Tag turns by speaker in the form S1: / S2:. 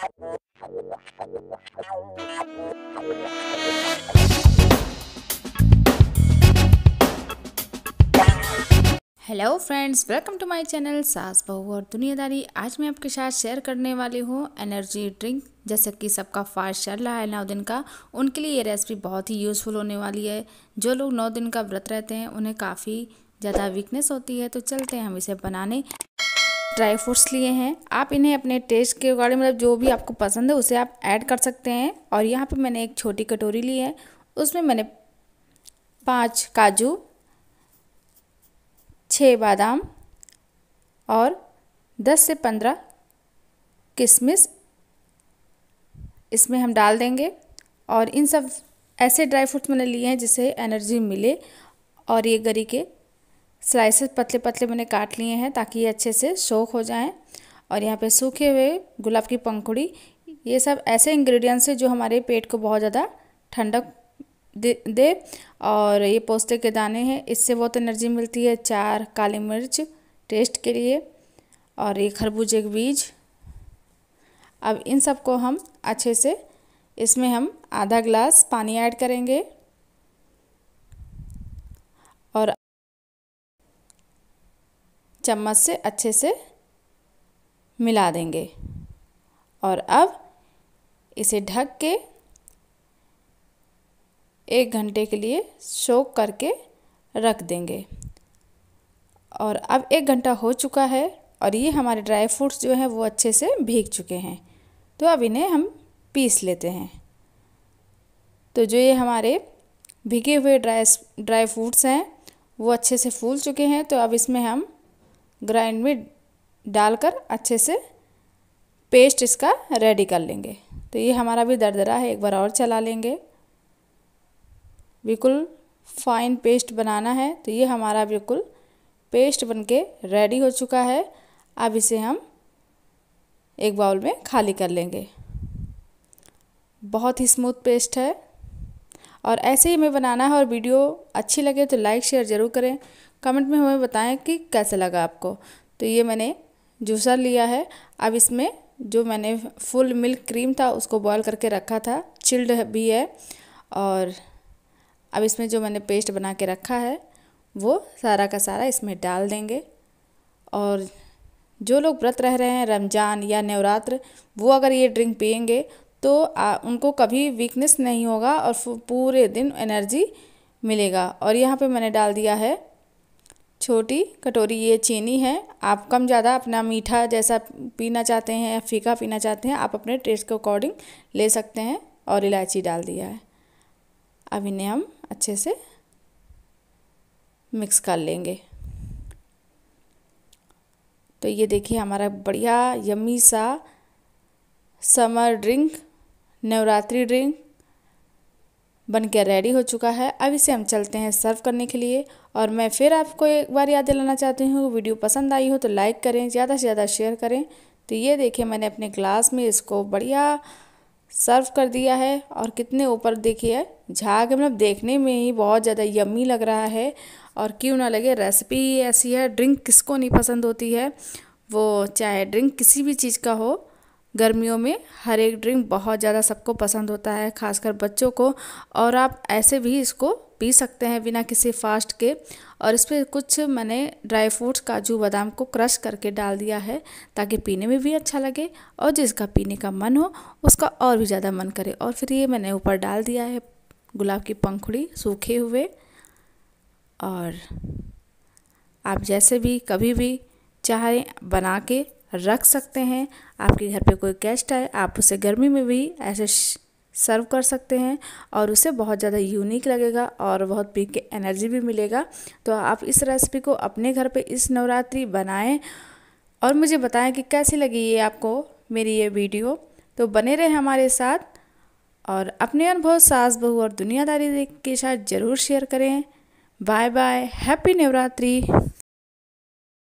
S1: hello friends welcome to my channel सास बहू और दुनियादारी आज मैं आपके साथ शेयर करने वाली हूँ एनर्जी ड्रिंक जैसे कि सबका फास्ट चल रहा है नौ दिन का उनके लिए ये रेसिपी बहुत ही यूज़फुल होने वाली है जो लोग नौ दिन का व्रत रहते हैं उन्हें काफ़ी ज़्यादा वीकनेस होती है तो चलते हैं हम इसे बनाने ड्राई फ्रूट्स लिए हैं आप इन्हें अपने टेस्ट के अकॉर्डिंग मतलब जो भी आपको पसंद है उसे आप ऐड कर सकते हैं और यहाँ पे मैंने एक छोटी कटोरी ली है उसमें मैंने पाँच काजू छः बादाम और दस से पंद्रह किशमिश इसमें हम डाल देंगे और इन सब ऐसे ड्राई फ्रूट्स मैंने लिए हैं जिससे एनर्जी मिले और ये गरी के स्लाइसेस पतले पतले मैंने काट लिए हैं ताकि ये अच्छे से सोख हो जाएं और यहाँ पे सूखे हुए गुलाब की पंखुड़ी ये सब ऐसे इंग्रेडिएंट्स हैं जो हमारे पेट को बहुत ज़्यादा ठंडक दे, दे और ये पोस्ते के दाने हैं इससे बहुत एनर्जी मिलती है चार काली मिर्च टेस्ट के लिए और ये खरबूजे के बीज अब इन सबको हम अच्छे से इसमें हम आधा ग्लास पानी ऐड करेंगे चम्मच से अच्छे से मिला देंगे और अब इसे ढक के एक घंटे के लिए सोख करके रख देंगे और अब एक घंटा हो चुका है और ये हमारे ड्राई फ्रूट्स जो हैं वो अच्छे से भीग चुके हैं तो अब इन्हें हम पीस लेते हैं तो जो ये हमारे भीगे हुए ड्राई ड्राई फ्रूट्स हैं वो अच्छे से फूल चुके हैं तो अब इसमें हम ग्राइंड में डालकर अच्छे से पेस्ट इसका रेडी कर लेंगे तो ये हमारा भी दरदरा है एक बार और चला लेंगे बिल्कुल फाइन पेस्ट बनाना है तो ये हमारा बिल्कुल पेस्ट बनके रेडी हो चुका है अब इसे हम एक बाउल में खाली कर लेंगे बहुत ही स्मूथ पेस्ट है और ऐसे ही हमें बनाना है और वीडियो अच्छी लगे तो लाइक शेयर ज़रूर करें कमेंट में हमें बताएं कि कैसा लगा आपको तो ये मैंने जूसर लिया है अब इसमें जो मैंने फुल मिल्क क्रीम था उसको बॉयल करके रखा था चिल्ड भी है और अब इसमें जो मैंने पेस्ट बना के रखा है वो सारा का सारा इसमें डाल देंगे और जो लोग व्रत रह रहे हैं रमज़ान या नवरात्र वो अगर ये ड्रिंक पियेंगे तो आ, उनको कभी वीकनेस नहीं होगा और पूरे दिन एनर्जी मिलेगा और यहाँ पे मैंने डाल दिया है छोटी कटोरी ये चीनी है आप कम ज़्यादा अपना मीठा जैसा पीना चाहते हैं या फीका पीना चाहते हैं आप अपने टेस्ट के अकॉर्डिंग ले सकते हैं और इलायची डाल दिया है अब इन्हें हम अच्छे से मिक्स कर लेंगे तो ये देखिए हमारा बढ़िया यम्मी सा समर ड्रिंक नवरात्रि ड्रिंक बनकर रेडी हो चुका है अब इसे हम चलते हैं सर्व करने के लिए और मैं फिर आपको एक बार याद दिलाना चाहती हूँ वीडियो पसंद आई हो तो लाइक करें ज़्यादा से ज़्यादा शेयर करें तो ये देखिए मैंने अपने ग्लास में इसको बढ़िया सर्व कर दिया है और कितने ऊपर देखिए झाग मतलब देखने में ही बहुत ज़्यादा यम्मी लग रहा है और क्यों ना लगे रेसिपी ऐसी है ड्रिंक किसको नहीं पसंद होती है वो चाहे ड्रिंक किसी भी चीज़ का हो गर्मियों में हर एक ड्रिंक बहुत ज़्यादा सबको पसंद होता है खासकर बच्चों को और आप ऐसे भी इसको पी सकते हैं बिना किसी फास्ट के और इस पर कुछ मैंने ड्राई फ्रूट्स काजू बादाम को क्रश करके डाल दिया है ताकि पीने में भी अच्छा लगे और जिसका पीने का मन हो उसका और भी ज़्यादा मन करे और फिर ये मैंने ऊपर डाल दिया है गुलाब की पंखुड़ी सूखे हुए और आप जैसे भी कभी भी चाहे बना के रख सकते हैं आपके घर पे कोई गेस्ट आए आप उसे गर्मी में भी ऐसे सर्व कर सकते हैं और उसे बहुत ज़्यादा यूनिक लगेगा और बहुत पी के एनर्जी भी मिलेगा तो आप इस रेसिपी को अपने घर पे इस नवरात्रि बनाएं और मुझे बताएं कि कैसी लगी ये आपको मेरी ये वीडियो तो बने रहे हमारे साथ और अपने अनुभव सास बहू और दुनियादारी के साथ ज़रूर शेयर करें बाय बाय हैप्पी नवरात्रि